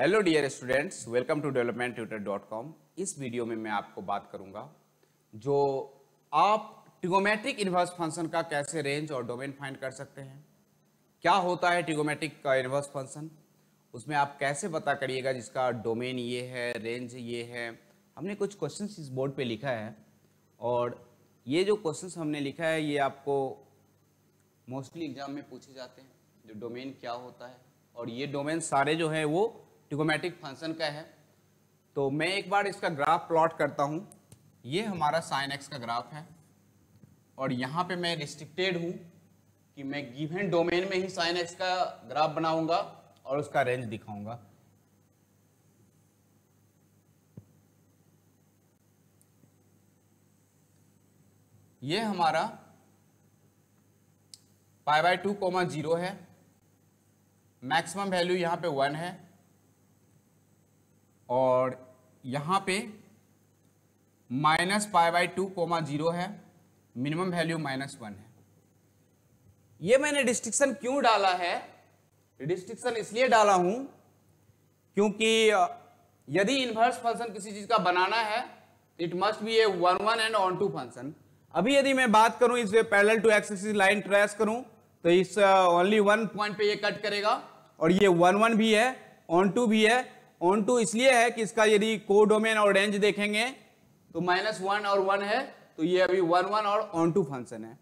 Hello dear students welcome to development tutor dot com इस video में मैं आपको बात करूंगा जो आप ट्रिगोमेट्रिक इन्वर्स फंक्शन का कैसे रेंज और डोमेन फाइंड कर सकते हैं क्या होता है ट्रिगोमेट्रिक का इन्वर्स फंक्शन उसमें आप कैसे पता करिएगा जिसका डोमेन ये है रेंज ये है हमने कुछ क्वेश्चन इस बोर्ड पर लिखा है और ये जो क्वेश्चन हमने लिखा है ये आपको मोस्टली एग्जाम में पूछे जाते हैं जो डोमेन क्या होता है और ये डोमेन सारे जो हैं वो ट्रिगोमेटिक फंक्शन का है तो मैं एक बार इसका ग्राफ प्लॉट करता हूँ ये हमारा साइन एक्स का ग्राफ है और यहाँ पे मैं रिस्ट्रिक्टेड हूँ कि मैं गिवन डोमेन में ही साइन एक्स का ग्राफ बनाऊंगा और उसका रेंज दिखाऊंगा ये हमारा pi by two comma zero है मैक्सिमम वैल्यू यहाँ पे वन है और यहाँ पे minus pi by two comma zero है मिनिमम वैल्यू माइनस वन है ये मैंने डिस्ट्रिक्शन क्यों डाला है डिस्ट्रिक्शन इसलिए डाला हूं क्योंकि यदि इन्वर्स फंक्शन किसी चीज का बनाना है it must be a one one and onto function अभी यदि मैं बात करूं इस parallel to axis line trace करूं तो इस ओनली वन पॉइंट पे ये कट करेगा और ये वन वन भी है ऑन टू भी है ऑन टू इसलिए है कि इसका यदि को डोमेन और रेंज देखेंगे तो माइनस वन और वन है तो ये अभी वन वन और ऑन टू फंक्शन है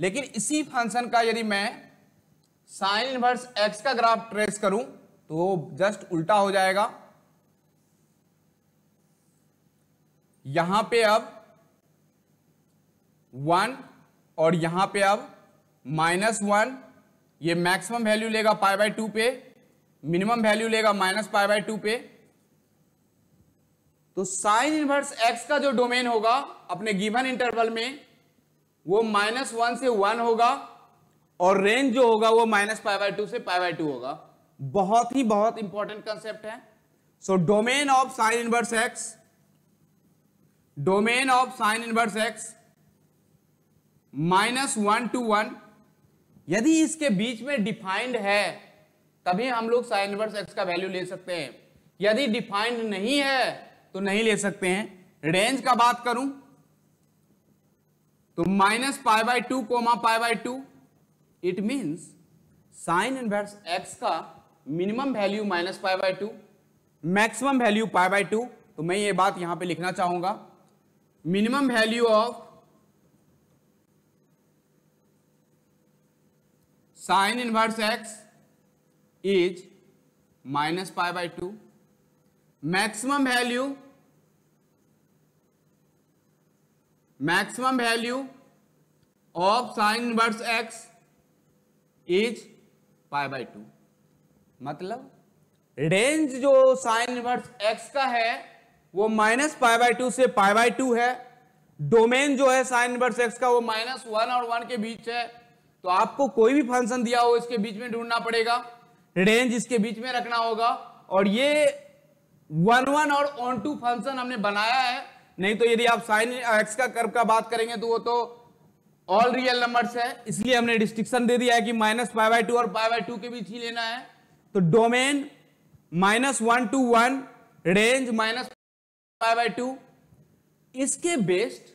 लेकिन इसी फंक्शन का यदि मैं साइन इनवर्स एक्स का ग्राफ ट्रेस करूं तो वो जस्ट उल्टा हो जाएगा यहां पे अब वन और यहां पे अब माइनस वन ये मैक्सिमम वैल्यू लेगा पाई बाय टू पे मिनिमम वैल्यू लेगा माइनस पाई बाय टू पे तो साइन इनवर्स एक्स का जो डोमेन होगा अपने गिवन इंटरवल में वो माइनस वन से वन होगा और रेंज जो होगा वो माइनस पाई बाय टू से पाई बाय टू होगा बहुत ही बहुत इंपॉर्टेंट कंसेप्ट है so domain of sine inverse x domain of sine inverse x minus one to one यदि इसके बीच में डिफाइंड है तभी हम लोग साइन इनवर्स एक्स का वैल्यू ले सकते हैं यदि डिफाइंड नहीं है तो नहीं ले सकते हैं रेंज का बात करूं तो minus pi by two comma pi by two it means sine inverse x का minimum value minus pi by two maximum value pi by two तो मैं ये बात यहां पे लिखना चाहूंगा minimum value of sine inverse x is minus pi by two maximum value maximum value of sine inverse x is pi by two मतलब range जो साइन वर्स एक्स का है वो माइनस पाई बाई टू से pi by two है domain जो है sign inverse x का वो माइनस वन और वन के बीच है तो आपको कोई भी फंक्शन दिया हो इसके बीच में ढूंढना पड़ेगा रेंज इसके बीच में रखना होगा और ये वन वन और ऑन टू फंक्शन हमने बनाया है नहीं तो यदि आप साइन एक्स का कर्व का बात करेंगे तो वो तो ऑल रियल नंबर्स है इसलिए हमने रिस्ट्रिक्शन दे दिया है कि माइनस फाइव बाई टू और फाइव बाई टू के बीच ही लेना है तो domain minus one to one range minus five by two इसके बेस्ड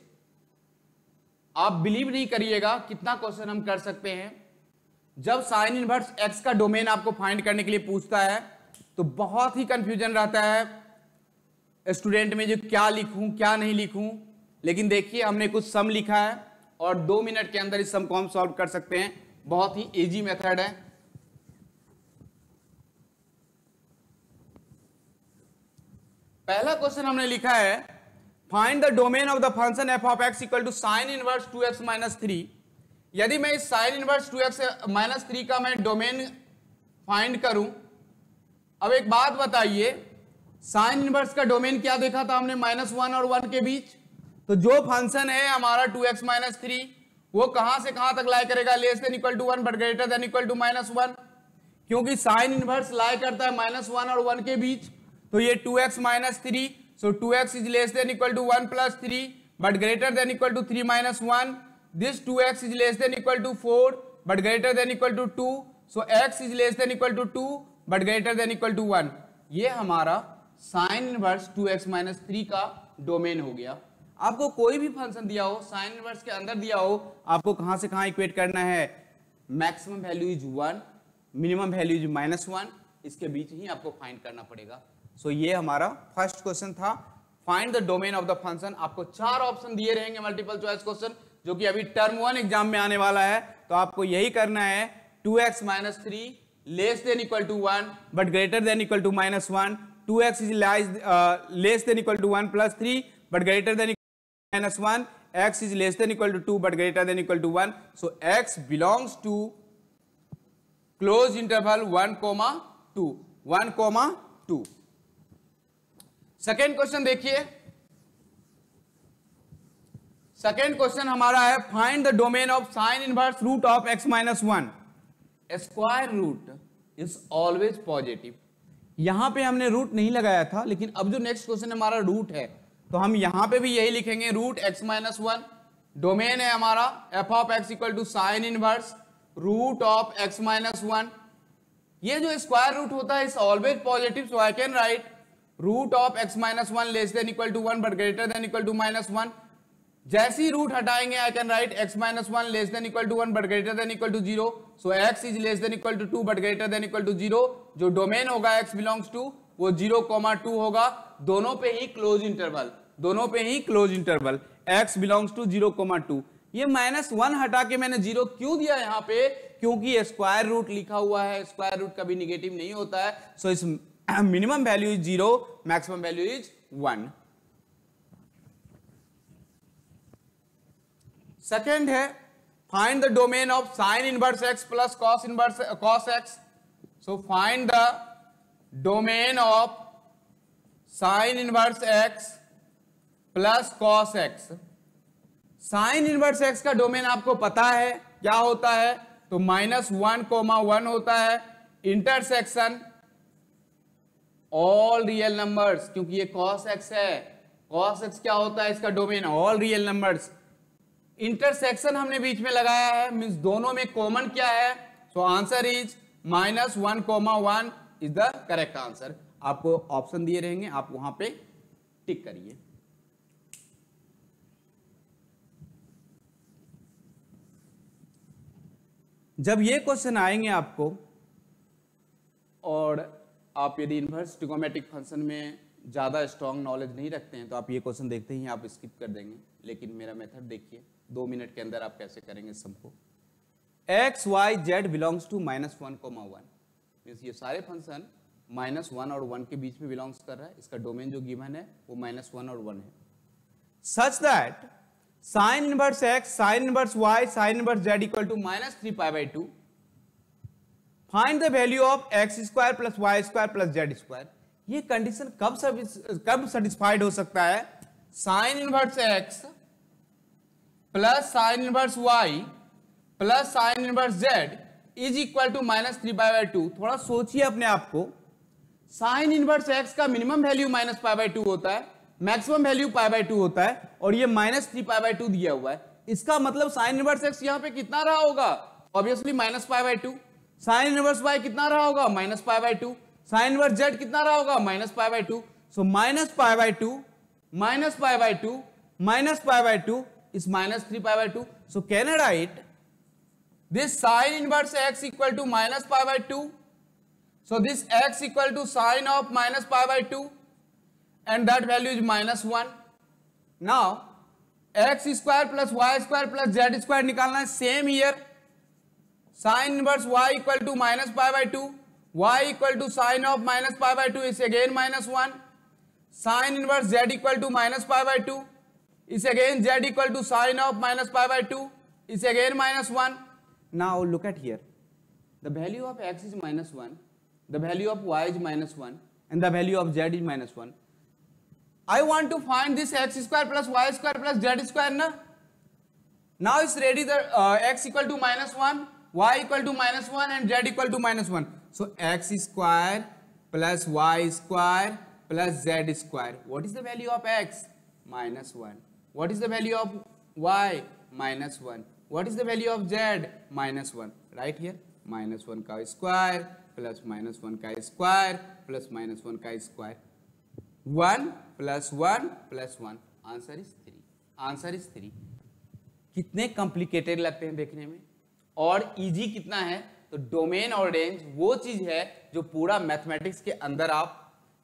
आप बिलीव नहीं करिएगा कितना क्वेश्चन हम कर सकते हैं जब साइन इनवर्स एक्स का डोमेन आपको फाइंड करने के लिए पूछता है तो बहुत ही कंफ्यूजन रहता है स्टूडेंट में जो क्या लिखूं क्या नहीं लिखूं लेकिन देखिए हमने कुछ सम लिखा है और दो मिनट के अंदर इस सम को हम सॉल्व कर सकते हैं बहुत ही इजी मेथड है पहला क्वेश्चन हमने लिखा है find the domain of the function f of x equal to sine inverse two x minus three यदि मैं इस sine inverse two x minus three का मैं डोमेन फाइंड करूं अब एक बात बताइए साइन इनवर्स का डोमेन क्या देखा था हमने माइनस वन और वन के बीच तो जो फंक्शन है हमारा टू एक्स माइनस थ्री वो कहां से कहां तक लाई करेगा less than equal to one but greater than equal to minus one क्योंकि साइन इनवर्स लाई करता है माइनस वन और वन के बीच तो ये two x minus three so two x is less than equal to one plus three but greater than equal to three minus one this 2x is less than equal to 4 but greater than equal to 2 so x is less than equal to 2 but greater than equal to 1 ये हमारा sine inverse 2x x minus three का domain हो गया आपको कोई भी function दिया हो साइन इनवर्स के अंदर दिया हो आपको कहां से कहां इक्वेट करना है maximum value is one minimum value is minus one इसके बीच ही आपको फाइंड करना पड़ेगा सो so, ये हमारा फर्स्ट क्वेश्चन था find the domain of the function आपको चार ऑप्शन दिए रहेंगे मल्टीपल चॉइस क्वेश्चन जो कि अभी टर्म वन एग्जाम में आने वाला है तो आपको यही करना है two x minus three less than equal to one but greater than equal to minus one two x is lies less than equal to one plus three but greater than minus one x is less than equal to two but greater than equal to one so x belongs to close interval one comma two one comma two second question देखिए second question हमारा है find the domain of sine inverse root of x minus one square root is always positive यहां पे हमने root नहीं लगाया था लेकिन अब जो नेक्स्ट क्वेश्चन हमारा रूट है तो हम यहां पे भी यही लिखेंगे root x minus one domain है हमारा f of x equal to sine inverse root of x minus one ये जो स्क्वायर रूट होता है is always positive so I can write root of x minus one less than equal to one but greater than equal to minus one जैसे ही root हटाएंगे I can write x minus one less than equal to one but greater than equal to zero so x is less than equal to two but greater than equal to zero जो domain होगा x belongs to वो zero comma two होगा दोनों पे ही close interval दोनों पे ही close interval x belongs to zero comma two ये माइनस वन हटा के मैंने जीरो क्यों दिया यहाँ पे क्योंकि स्क्वायर रूट लिखा हुआ है स्क्वायर रूट कभी निगेटिव नहीं होता है सो इस minimum value is zero maximum value is one second है find the domain of sine inverse x plus cos inverse cos x so find the domain of sine inverse x plus cos x sine inverse x का domain आपको पता है क्या होता है तो minus one comma one होता है इंटरसेक्शन ऑल रियल नंबर्स क्योंकि ये कॉस एक्स है कॉस एक्स क्या होता है इसका domain all real numbers intersection हमने बीच में लगाया है मीन्स दोनों में कॉमन क्या है so answer is minus one comma one is the correct answer आपको ऑप्शन दिए रहेंगे आप वहां पे टिक करिए जब ये क्वेश्चन आएंगे आपको और आप यदि इन्वर्स ट्रिगोमेट्रिक फंक्शन में ज़्यादा स्ट्रॉन्ग नॉलेज नहीं रखते हैं तो आप ये क्वेश्चन देखते ही आप स्किप कर देंगे लेकिन मेरा मेथड देखिए दो मिनट के अंदर आप कैसे करेंगे सबको x y z belongs to minus one comma one means ये सारे फंक्शन माइनस वन और वन के बीच में बिलोंग्स कर रहा है इसका डोमेन जो गिवन है वो माइनस वन और वन है such that sine inverse x sine inverse y sine inverse z equal to minus three pi by two find the value of x square plus y square plus z square ये condition कब कब satisfied हो सकता है sine inverse x plus sine inverse y plus sine inverse z is equal to minus three by by two थोड़ा सोचिए अपने आप को साइन इनवर्स एक्स का minimum value minus pi by two होता है maximum value pi by two होता है और ये minus three pi by two दिया हुआ है इसका मतलब साइन इनवर्स एक्स यहां पे कितना रहा होगा obviously minus pi by two sine inverse y कितना रहा होगा minus pi by two sine inverse z कितना रहा होगा minus pi by two so minus pi by two minus pi by two minus pi by two is minus three pi by two so can write this sine inverse x equal to minus pi by two so this x equal to sine of minus pi by two and that value is minus one now x square plus y square plus z square निकालना है same here sine inverse y equal to minus pi by two y equal to sine of minus pi by 2 is again minus 1. Sine inverse z equal to minus pi by 2 is again z equal to sine of minus pi by 2 is again minus 1. Now look at here. The value of x is minus 1. The value of y is minus 1. And the value of z is minus 1. I want to find this x square plus y square plus z square. Na? Now it's ready the uh, x equal to minus 1, y equal to minus 1 and z equal to minus 1. So x square plus y square plus z square. What is the value of x? Minus 1. What is the value of y? Minus 1. What is the value of z? Minus 1. Right here. Minus 1 का square plus minus 1 का square plus minus 1 का square. 1 plus 1 plus 1. Answer is three answer is three कितने complicated लगते हैं देखने में और easy कितना है तो डोमेन और रेंज वो चीज़ है जो पूरा मैथमेटिक्स के अंदर आप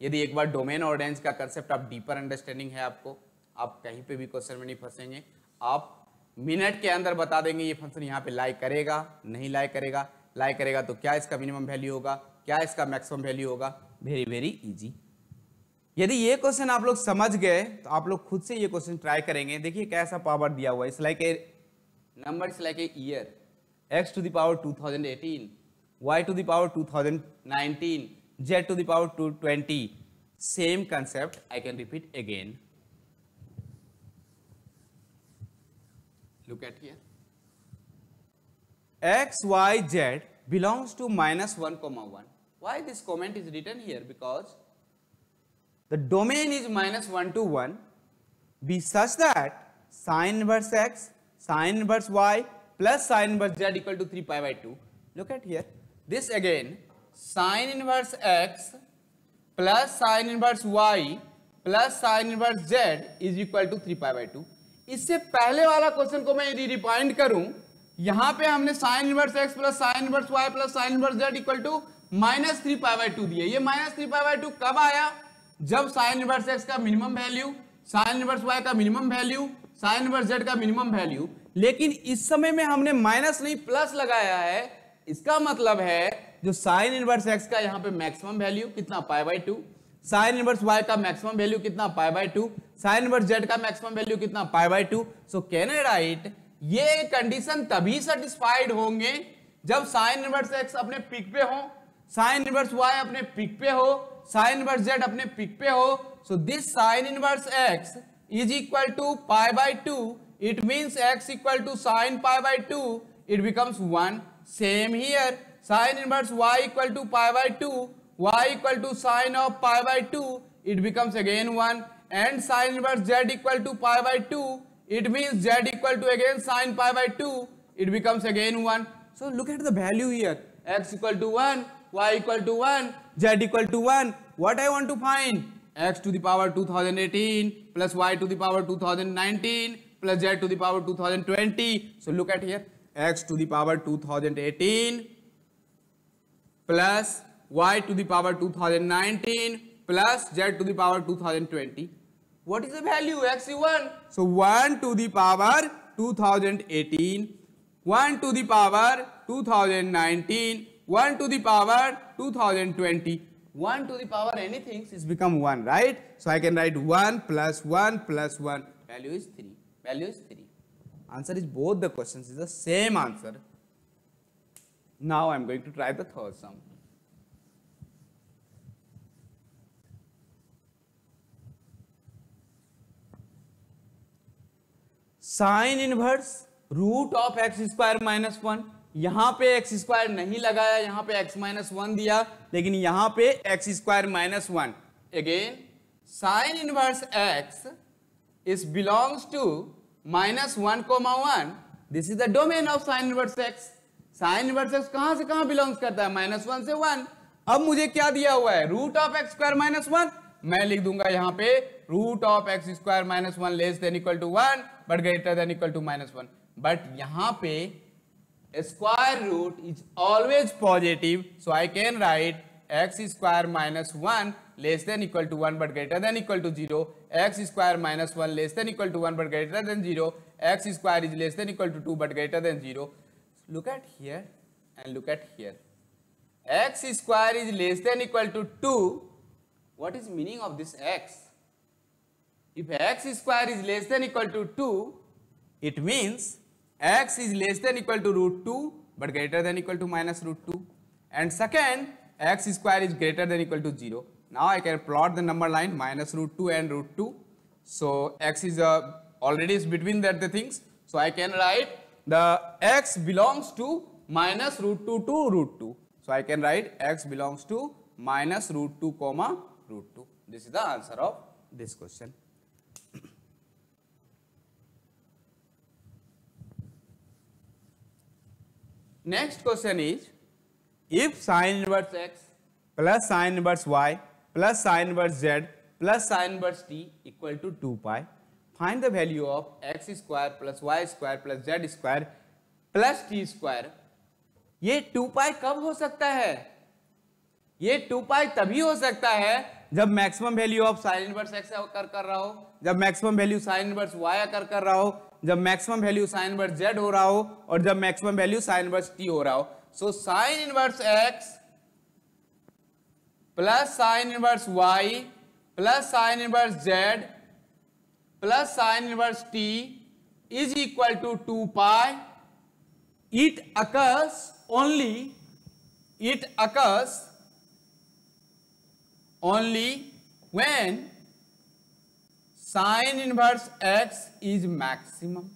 यदि एक बार डोमेन और रेंज का कंसेप्ट आप डीपर अंडरस्टैंडिंग है आपको आप कहीं पे भी क्वेश्चन में नहीं फंसेंगे आप मिनट के अंदर बता देंगे ये फंक्शन यहाँ पे लाइक करेगा नहीं लाइक करेगा लाइक करेगा तो क्या इसका मिनिमम वैल्यू होगा क्या इसका maximum value very very easy इजी यदि ये क्वेश्चन आप लोग समझ गए तो आप लोग खुद से ये क्वेश्चन ट्राई करेंगे देखिए कैसा पावर दिया हुआ है is like a number is like a here x to the power 2018, y to the power 2019, z to the power 220. Same concept, I can repeat again. Look at here. x, y, z belongs to minus 1 comma 1. Why this comment is written here? Because the domain is minus 1 to 1 be such that sine inverse x, sine inverse y, plus sine inverse z equal to 3 pi by 2. Look at here. This again sine inverse x plus sine inverse y plus sine inverse z is equal to three pi by two इससे पहले वाला question को मैं यदि refined करूं यहां पे हमने sine inverse x plus sine inverse y plus sine inverse z equal to minus three pi by two दिया ये minus three pi by two कब आया जब साइन इनवर्स एक्स का minimum value sine inverse y का minimum value sine inverse z का minimum value लेकिन इस समय में हमने माइनस नहीं प्लस लगाया है इसका मतलब है जो साइन इनवर्स एक्स का यहाँ पे मैक्सिमम वैल्यू कितना pi by two sine inverse y का मैक्सिमम वैल्यू कितना pi by two sine inverse z का मैक्सिमम वैल्यू कितना pi by two so can I write ये कंडीशन तभी सेटिस्फाइड होंगे जब साइन इनवर्स एक्स अपने पिक पे हो साइन इनवर्स वाई अपने पिक पे हो साइन इनवर्स जेड अपने पिक पे हो so this sine inverse x is equal to pi by two it means x equal to sine pi by 2, it becomes 1. Same here, sine inverse y equal to pi by 2, y equal to sine of pi by 2, it becomes again 1. And sine inverse z equal to pi by 2, it means z equal to again sine pi by 2, it becomes again 1. So look at the value here, x equal to 1, y equal to 1, z equal to 1. What I want to find? x to the power 2018 plus y to the power 2019 plus z to the power 2020. So look at here x to the power 2018 plus y to the power 2019 plus z to the power 2020. What is the value? x is 1. So 1 to the power 2018, 1 to the power 2019, 1 to the power 2020. 1 to the power anything is become 1, right? So I can write 1 plus 1 plus 1, value is 3. value is 3 answer is both the questions is the same answer now i'm going to try the third sum sine inverse root of x square minus one यहां पे x square नहीं लगाया यहां पे x minus one दिया लेकिन यहां पे x square minus one again sine inverse x is belongs to minus one comma one this is the domain of sine inverse x sine inverse x कहां से कहां बिलोंग्स करता है माइनस वन से वन अब मुझे क्या दिया हुआ है root of x square minus one मैं लिख दूंगा यहाँ पे root of x square minus one less than equal to one but greater than equal to minus one but यहाँ पे square root is always positive so I can write x square minus one less than equal to one but greater than equal to zero x square minus 1 less than equal to 1 but greater than 0 x square is less than equal to 2 but greater than 0 look at here and look at here x square is less than equal to 2 what is meaning of this x if x square is less than equal to 2 it means x is less than equal to root 2 but greater than equal to minus root 2 and second x square is greater than equal to 0 now I can plot the number line minus root 2 and root 2. So x is uh, already is between that the things. So I can write the x belongs to minus root 2 to root 2. So I can write x belongs to minus root 2 comma root 2. This is the answer of this question. Next question is if sine inverse x plus sine inverse y plus sine inverse z plus sine inverse t equal to two pi find the value of x square plus y square plus z square plus t square ये two pi कब हो सकता है ये two पाई तभी हो सकता है जब maximum value of sine inverse x कर कर रहा हो जब maximum value sine inverse y कर कर रहा हो जब maximum value sine inverse z हो रहा हो और जब maximum value sine inverse t हो रहा हो so sine inverse x Plus sine inverse y plus sine inverse z plus sine inverse t is equal to 2 pi it occurs only it occurs only when sine inverse x is maximum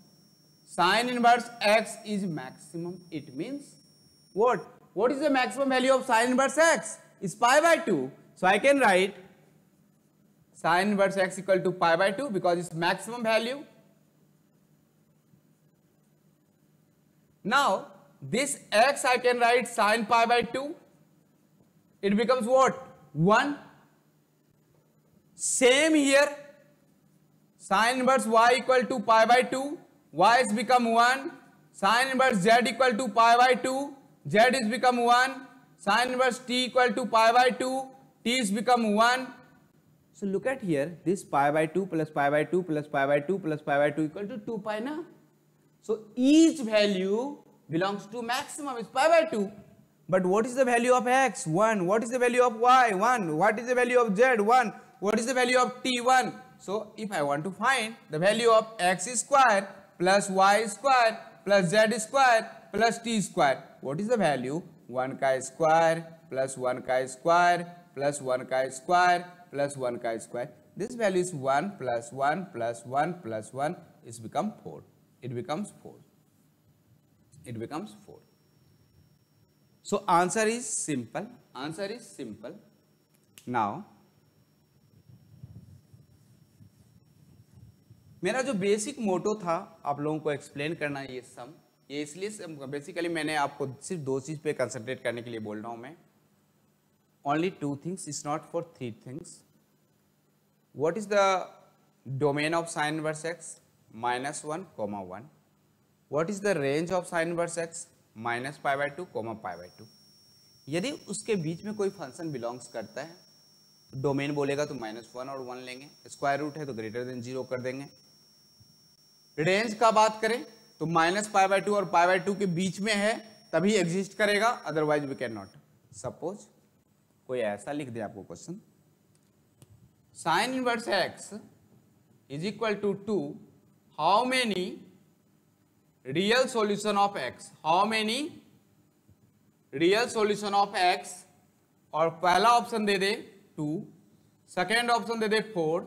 sine inverse x is maximum it means what what is the maximum value of sine inverse x is pi by 2. So I can write sine inverse x equal to pi by 2 because it's maximum value. Now this x I can write sine pi by 2. It becomes what? 1. Same here. Sine inverse y equal to pi by 2. y has become 1. Sine inverse z equal to pi by 2. z is become 1. Sine inverse t equal to pi by 2. t is become 1. So look at here. This pi by 2 plus pi by 2 plus pi by 2 plus pi by 2 equal to 2 pi na. So each value belongs to maximum is pi by 2. But what is the value of x? 1. What is the value of y? 1. What is the value of z? 1. What is the value of t? 1. So if I want to find the value of x square plus y square plus z square plus t square, what is the value? One का square plus one का square plus one का square plus one का square this value is one plus one plus one plus one is become four it becomes four it becomes four so answer is simple answer is simple now मेरा जो basic मोटो था आप लोगों को explain करना ये सम ये इसलिए बेसिकली मैंने आपको सिर्फ दो चीज़ पे कंसंट्रेट करने के लिए बोल रहा हूँ मैं only two things is not for three things what is the domain of sine inverse x minus one comma one what is the range of sine inverse x minus five by two comma five by two यदि उसके बीच में कोई function belongs करता है domain बोलेगा तो minus one और one लेंगे स्क्वायर रूट है तो ग्रेटर देन जीरो कर देंगे रेंज का बात करें तो माइनस पाई बाई टू और पाई बाई टू के बीच में है तभी एग्जिस्ट करेगा otherwise we can not suppose कोई ऐसा लिख दे आपको question sine inverse x is equal to two how many real solution of x how many real solution of x और पहला ऑप्शन दे दे टू सेकेंड ऑप्शन दे दे फोर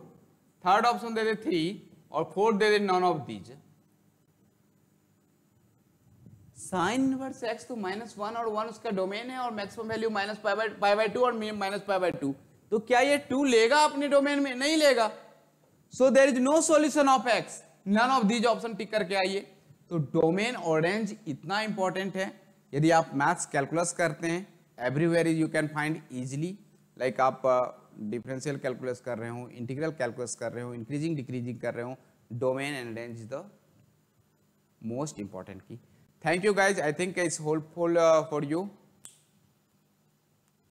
थर्ड ऑप्शन दे दे थ्री और फोर्थ दे दे none of these sine inverse x तो माइनस वन और वन उसका डोमेन है और maximum value minus pi by two और माइनस पाई बाई टू तो क्या ये टू लेगा अपने डोमेन में नहीं लेगा so there is no solution of x none of these option tick करके आइए तो डोमेन ऑरेंज इतना इंपॉर्टेंट है यदि आप मैथ्स कैलकुलस करते हैं everywhere you can find easily like आप डिफरेंशियल uh, कैलकुलस कर रहे हो इंटीग्रल कैलकुलस कर रहे हो इंक्रीजिंग डिक्रीजिंग कर रहे हो domain and range is the most important की Thank you guys. I think it's helpful uh, for you.